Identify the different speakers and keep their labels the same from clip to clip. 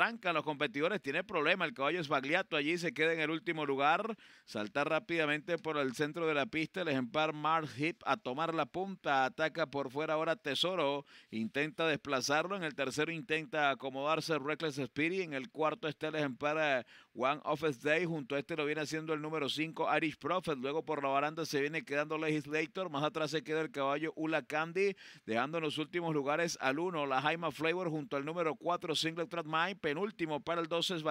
Speaker 1: arrancan los competidores, tiene problema. El caballo es Bagliato, allí se queda en el último lugar. ...salta rápidamente por el centro de la pista. El ejemplar Mark Hip a tomar la punta. Ataca por fuera ahora Tesoro. Intenta desplazarlo. En el tercero intenta acomodarse Reckless Spirit. En el cuarto está el ejemplar eh, One Office Day. Junto a este lo viene haciendo el número 5 Irish Prophet. Luego por la baranda se viene quedando Legislator. Más atrás se queda el caballo Ula Candy. Dejando en los últimos lugares al 1 la Jaima Flavor junto al número 4 Single Track Mine último para el 12 es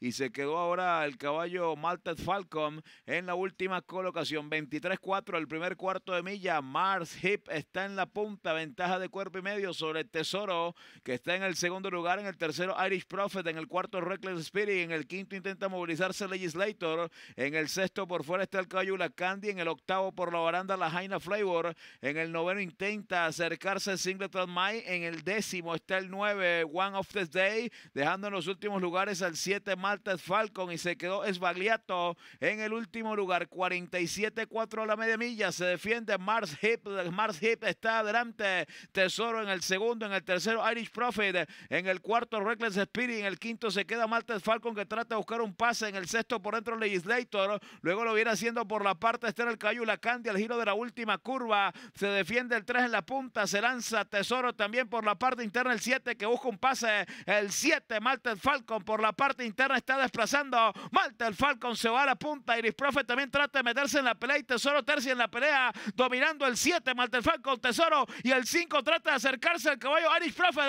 Speaker 1: y se quedó ahora el caballo Malted Falcom en la última colocación. 23-4 el primer cuarto de milla. Mars Hip está en la punta, ventaja de cuerpo y medio sobre Tesoro que está en el segundo lugar, en el tercero Irish Prophet, en el cuarto Reckless Spirit, en el quinto intenta movilizarse Legislator, en el sexto por fuera está el caballo La Candy, en el octavo por la baranda La Jaina Flavor, en el noveno intenta acercarse Singleton May en el décimo está el nueve One of the Day, dejando en los últimos lugares al 7 Maltes Falcon y se quedó Esbagliato en el último lugar, 47-4 a la media milla, se defiende Mars Hip, Mars Hip está adelante, Tesoro en el segundo, en el tercero Irish Profit, en el cuarto Reckless Spirit, en el quinto se queda Maltes Falcon que trata de buscar un pase, en el sexto por dentro Legislator, luego lo viene haciendo por la parte externa el Cayu, Candy al giro de la última curva, se defiende el 3 en la punta, se lanza Tesoro también por la parte interna el 7 que busca un pase, el 7 Malte Falcon por la parte interna está desplazando. Malte Falcon se va a la punta. Iris Profe también trata de meterse en la pelea. Y Tesoro Tercia en la pelea. Dominando el 7. Malte Falcon, Tesoro. Y el 5 trata de acercarse al caballo. Iris Profe.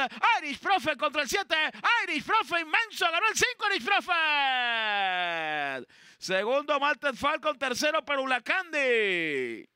Speaker 1: Iris Profe contra el 7. Iris Profe inmenso. Ganó el 5 Iris Profe. Segundo Malte Falcon. Tercero Candy.